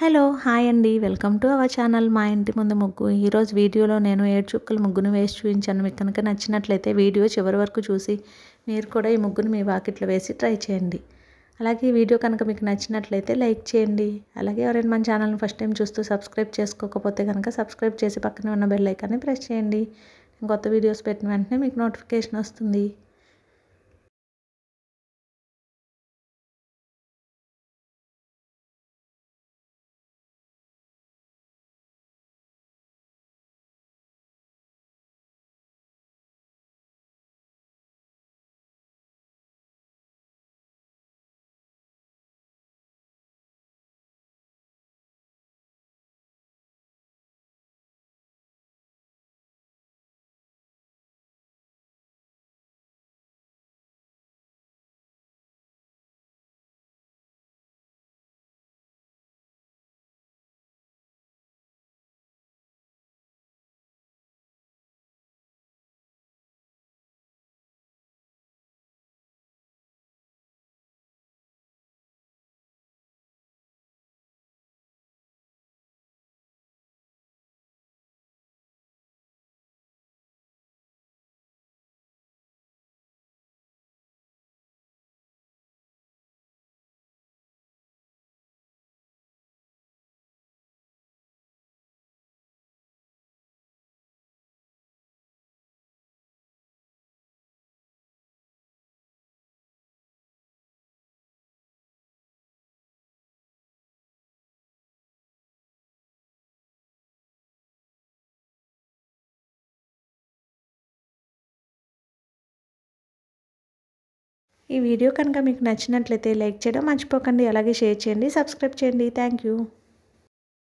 hello hi అండి welcome to our channel మా ఇంటి ముందు ముగ్గు ఈరోజు వీడియోలో నేను ఏడు ముగ్గును వేసి చూపించాను మీకు కనుక నచ్చినట్లయితే వీడియో చివరి వరకు చూసి మీరు కూడా ఈ ముగ్గును మీ వాకిట్లో వేసి ట్రై చేయండి అలాగే ఈ వీడియో కనుక మీకు నచ్చినట్లయితే లైక్ చేయండి అలాగే ఎవరైనా మన ఛానల్ని ఫస్ట్ టైం చూస్తూ సబ్స్క్రైబ్ చేసుకోకపోతే కనుక సబ్స్క్రైబ్ చేసి పక్కనే ఉన్న బెల్లైకాన్ని ప్రెస్ చేయండి కొత్త వీడియోస్ పెట్టిన వెంటనే మీకు నోటిఫికేషన్ వస్తుంది ఈ వీడియో కనుక మీకు నచ్చినట్లయితే లైక్ చేయడం మర్చిపోకండి అలాగే షేర్ చేయండి సబ్స్క్రైబ్ చేయండి థ్యాంక్